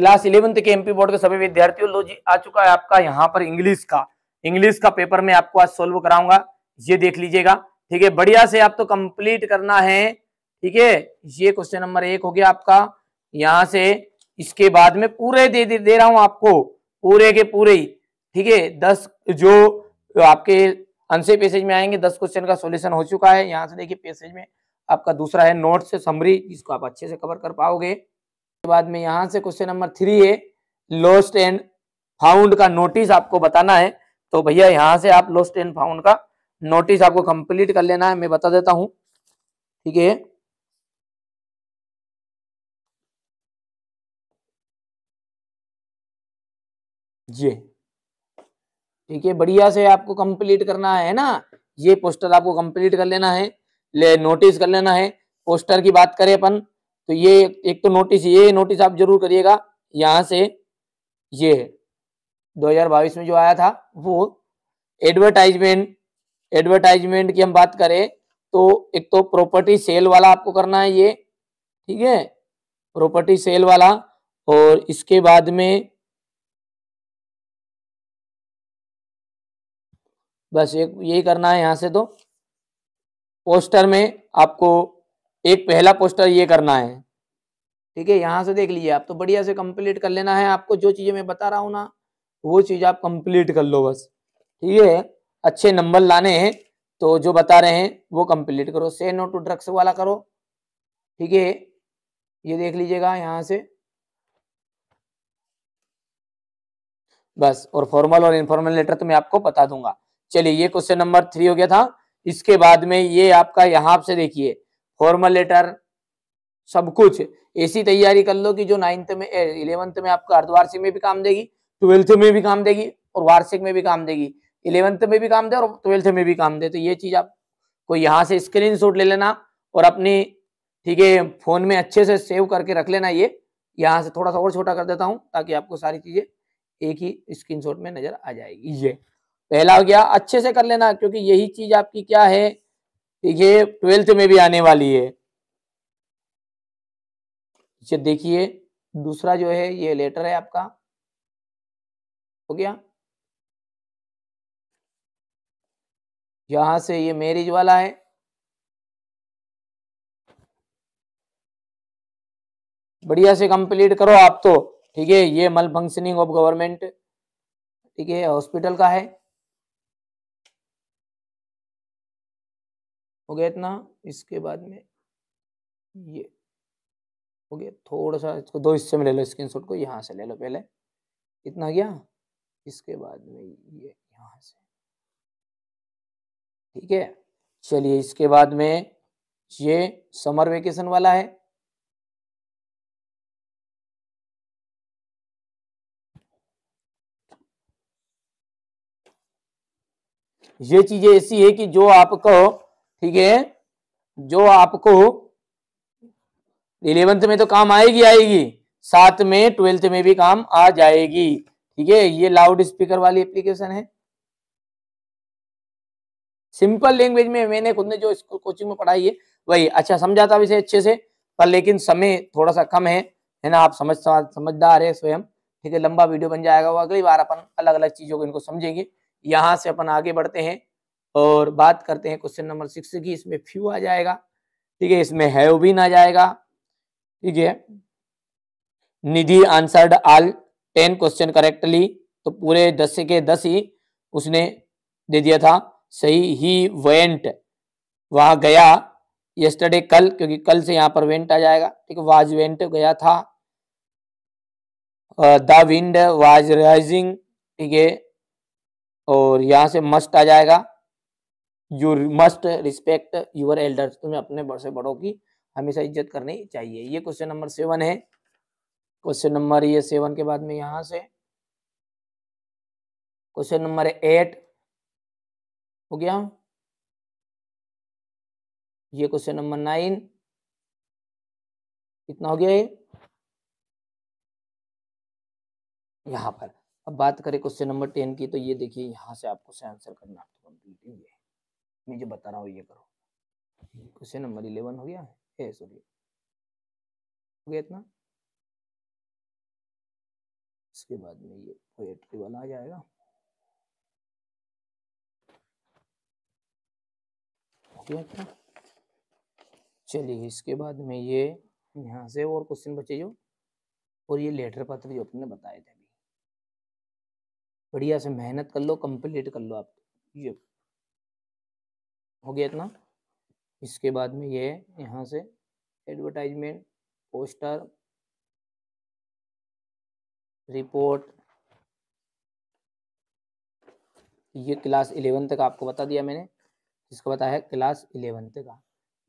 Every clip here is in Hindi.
क्लास इलेवंथ के एमपी बोर्ड के सभी विद्यार्थियों लो जी आ चुका है आपका यहाँ पर इंग्लिश का इंग्लिश का पेपर में आपको आज सोल्व कराऊंगा ये देख लीजिएगा ठीक है बढ़िया से आप तो कंप्लीट करना है ठीक है ये क्वेश्चन नंबर एक हो गया आपका यहाँ से इसके बाद में पूरे दे दे, दे रहा हूं आपको पूरे के पूरे ही ठीक है दस जो आपके अनसे पेसेज में आएंगे दस क्वेश्चन का सोल्यूशन हो चुका है यहाँ से देखिए पेसेज में आपका दूसरा है नोट से समरी जिसको आप अच्छे से कवर कर पाओगे बाद में यहां से क्वेश्चन नंबर थ्री है लोस्ट एंड फाउंड का नोटिस आपको बताना है तो भैया यहां से आप लोस्ट एंड फाउंड का नोटिस आपको कंप्लीट कर लेना है मैं बता देता हूं ठीक है जी ठीक है बढ़िया से आपको कंप्लीट करना है ना ये पोस्टर आपको कंप्लीट कर लेना है ले नोटिस कर लेना है पोस्टर की बात करें अपन तो ये एक तो नोटिस ये नोटिस आप जरूर करिएगा यहाँ से ये है 2022 में जो आया था वो एडवर्टाइजमेंट एडवर्टाइजमेंट की हम बात करें तो एक तो प्रॉपर्टी सेल वाला आपको करना है ये ठीक है प्रॉपर्टी सेल वाला और इसके बाद में बस एक यही करना है यहाँ से तो पोस्टर में आपको एक पहला पोस्टर ये करना है ठीक है यहाँ से देख लीजिए आप तो बढ़िया से कंप्लीट कर लेना है आपको जो चीज़ें मैं बता रहा हूँ ना वो चीज़ आप कंप्लीट कर लो बस ठीक है अच्छे नंबर लाने हैं तो जो बता रहे हैं वो कंप्लीट करो से नो टू ड्रग्स वाला करो ठीक है ये देख लीजिएगा यहाँ से बस और फॉर्मल और इनफॉर्मल लेटर तो मैं आपको बता दूंगा चलिए ये क्वेश्चन नंबर थ्री हो गया था इसके बाद में ये आपका यहाँ से देखिए फॉर्मल लेटर सब कुछ ऐसी तैयारी कर लो कि जो नाइन्थ में इलेवंथ में आपको अर्धवार्षिक में भी काम देगी ट्वेल्थ में भी काम देगी और वार्षिक में भी काम देगी इलेवंथ में भी काम दे और ट्वेल्थ में भी काम दे तो ये चीज़ आप को यहाँ से स्क्रीन ले लेना और अपनी ठीक है फ़ोन में अच्छे से सेव करके रख लेना ये यहाँ से थोड़ा सा और छोटा कर देता हूँ ताकि आपको सारी चीज़ें एक ही स्क्रीनशॉट में नज़र आ जाएगी ये पहला हो गया अच्छे से कर लेना क्योंकि यही चीज़ आपकी क्या है ठीक है ट्वेल्थ में भी आने वाली है ये देखिए दूसरा जो है ये लेटर है आपका हो गया यहां से ये मैरिज वाला है बढ़िया से कंप्लीट करो आप तो ठीक है ये मल फंक्शनिंग ऑफ गवर्नमेंट ठीक है हॉस्पिटल का है हो गया इतना इसके बाद में ये ओके थोड़ा सा इसको दो हिस्से में ले लो स्क्रीन को यहाँ से ले लो पहले इतना गया इसके बाद में ये यहाँ से ठीक है चलिए इसके बाद में ये समर वेकेशन वाला है ये चीजें ऐसी है कि जो आपको ठीक है जो आपको इलेवेंथ में तो काम आएगी आएगी साथ में ट्वेल्थ में भी काम आ जाएगी ठीक है ये लाउड स्पीकर वाली एप्लीकेशन है सिंपल लैंग्वेज में मैंने खुद ने जो स्कूल कोचिंग में पढ़ाई है वही अच्छा समझाता भी अच्छे से पर लेकिन समय थोड़ा सा कम है है ना आप समझ समझदार है स्वयं ठीक है लंबा वीडियो बन जाएगा वो अगली बार अपन अलग अलग चीजों को इनको समझेंगे यहां से अपन आगे बढ़ते हैं और बात करते हैं क्वेश्चन नंबर सिक्स की इसमें फ्यू आ जाएगा ठीक है इसमें हैव बीन आ जाएगा ठीक है Nidhi answered all ten question correctly तो पूरे दस के दस ही उसने दे दिया था सही ही वेंट वहां गया यस्टरडे कल क्योंकि कल से यहाँ पर वेंट आ जाएगा ठीक है वाज वेंट गया था द विंड वाज राइजिंग ठीक है और यहां से मस्ट आ जाएगा you must respect your elder तुम्हें अपने बड़ से बड़ों की हमेशा इज्जत करनी चाहिए ये क्वेश्चन नंबर सेवन है क्वेश्चन नंबर ये सेवन के बाद में यहाँ से क्वेश्चन नंबर एट हो गया ये क्वेश्चन नंबर नाइन कितना हो गया ये यहाँ पर अब बात करें क्वेश्चन नंबर टेन की तो ये देखिए यहाँ से आपको से आंसर करना आपको ये मैं जो बता रहा हूँ ये करो क्वेश्चन नंबर इलेवन हो गया है ए सॉरी हो गया इतना इसके बाद में ये पोएट्री वाला आ जाएगा चलिए इसके बाद में ये यहाँ से और क्वेश्चन बचे जो और ये लेटर पत्र जो अपने बताए थे अभी बढ़िया से मेहनत कर लो कंप्लीट कर लो आप ये हो गया इतना इसके बाद में ये है यहाँ से एडवर्टाइजमेंट पोस्टर रिपोर्ट ये क्लास इलेवन तक आपको बता दिया मैंने इसको बताया है क्लास इलेवन तक का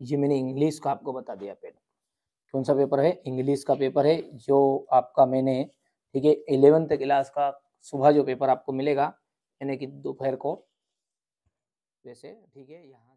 ये मैंने इंग्लिश का आपको बता दिया पेपर कौन सा पेपर है इंग्लिश का पेपर है जो आपका मैंने ठीक है इलेवेंथ क्लास का सुबह जो पेपर आपको मिलेगा यानी कि दोपहर को वैसे ठीक है यहाँ